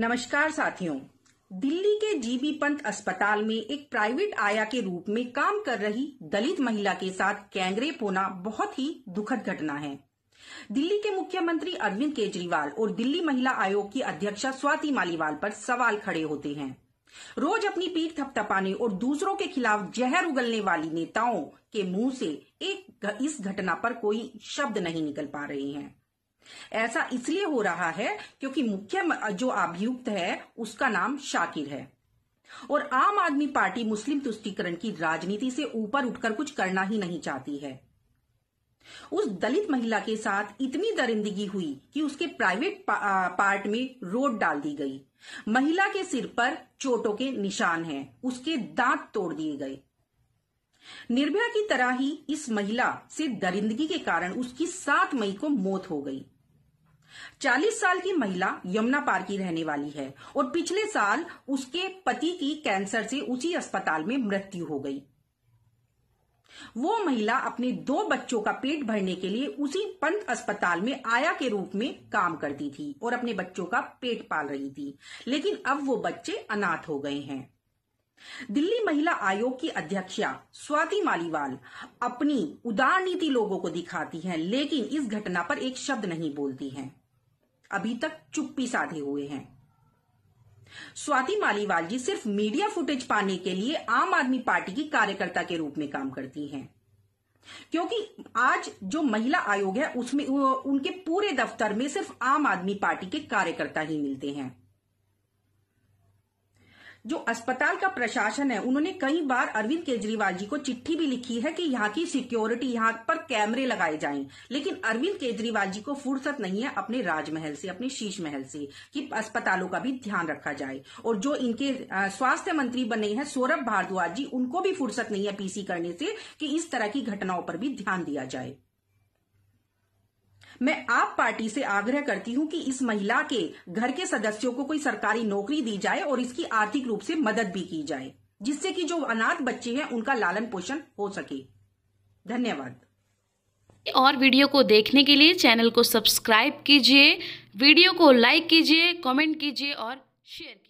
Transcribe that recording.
नमस्कार साथियों दिल्ली के जीबी पंत अस्पताल में एक प्राइवेट आया के रूप में काम कर रही दलित महिला के साथ गैंगरेप होना बहुत ही दुखद घटना है दिल्ली के मुख्यमंत्री अरविंद केजरीवाल और दिल्ली महिला आयोग की अध्यक्षा स्वाति मालीवाल पर सवाल खड़े होते हैं रोज अपनी पीठ थपथपाने और दूसरों के खिलाफ जहर उगलने वाली नेताओं के मुंह से एक इस घटना पर कोई शब्द नहीं निकल पा रहे हैं ऐसा इसलिए हो रहा है क्योंकि मुख्य जो अभियुक्त है उसका नाम शाकिर है और आम आदमी पार्टी मुस्लिम तुष्टिकरण की राजनीति से ऊपर उठकर कुछ करना ही नहीं चाहती है उस दलित महिला के साथ इतनी दरिंदगी हुई कि उसके प्राइवेट पा, आ, पार्ट में रोड डाल दी गई महिला के सिर पर चोटों के निशान हैं उसके दांत तोड़ दिए गए निर्भया की तरह ही इस महिला से दरिंदगी के कारण उसकी सात मई को मौत हो गई 40 साल की महिला यमुना पार की रहने वाली है और पिछले साल उसके पति की कैंसर से उसी अस्पताल में मृत्यु हो गई वो महिला अपने दो बच्चों का पेट भरने के लिए उसी पंत अस्पताल में आया के रूप में काम करती थी और अपने बच्चों का पेट पाल रही थी लेकिन अब वो बच्चे अनाथ हो गए हैं दिल्ली महिला आयोग की अध्यक्षा स्वाति मालीवाल अपनी उदार नीति लोगों को दिखाती हैं लेकिन इस घटना पर एक शब्द नहीं बोलती हैं अभी तक चुप्पी साधे हुए हैं स्वाति मालीवाल जी सिर्फ मीडिया फुटेज पाने के लिए आम आदमी पार्टी की कार्यकर्ता के रूप में काम करती हैं क्योंकि आज जो महिला आयोग है उसमें उनके पूरे दफ्तर में सिर्फ आम आदमी पार्टी के कार्यकर्ता ही मिलते हैं जो अस्पताल का प्रशासन है उन्होंने कई बार अरविंद केजरीवाल जी को चिट्ठी भी लिखी है कि यहाँ की सिक्योरिटी यहाँ पर कैमरे लगाए जाएं लेकिन अरविंद केजरीवाल जी को फुर्सत नहीं है अपने राजमहल से अपने शीश महल से कि अस्पतालों का भी ध्यान रखा जाए और जो इनके स्वास्थ्य मंत्री बने हैं सौरभ भारद्वाज जी उनको भी फुर्सत नहीं है पीसी करने से कि इस तरह की घटनाओं पर भी ध्यान दिया जाए मैं आप पार्टी से आग्रह करती हूं कि इस महिला के घर के सदस्यों को कोई सरकारी नौकरी दी जाए और इसकी आर्थिक रूप से मदद भी की जाए जिससे कि जो अनाथ बच्चे हैं उनका लालन पोषण हो सके धन्यवाद और वीडियो को देखने के लिए चैनल को सब्सक्राइब कीजिए वीडियो को लाइक कीजिए कमेंट कीजिए और शेयर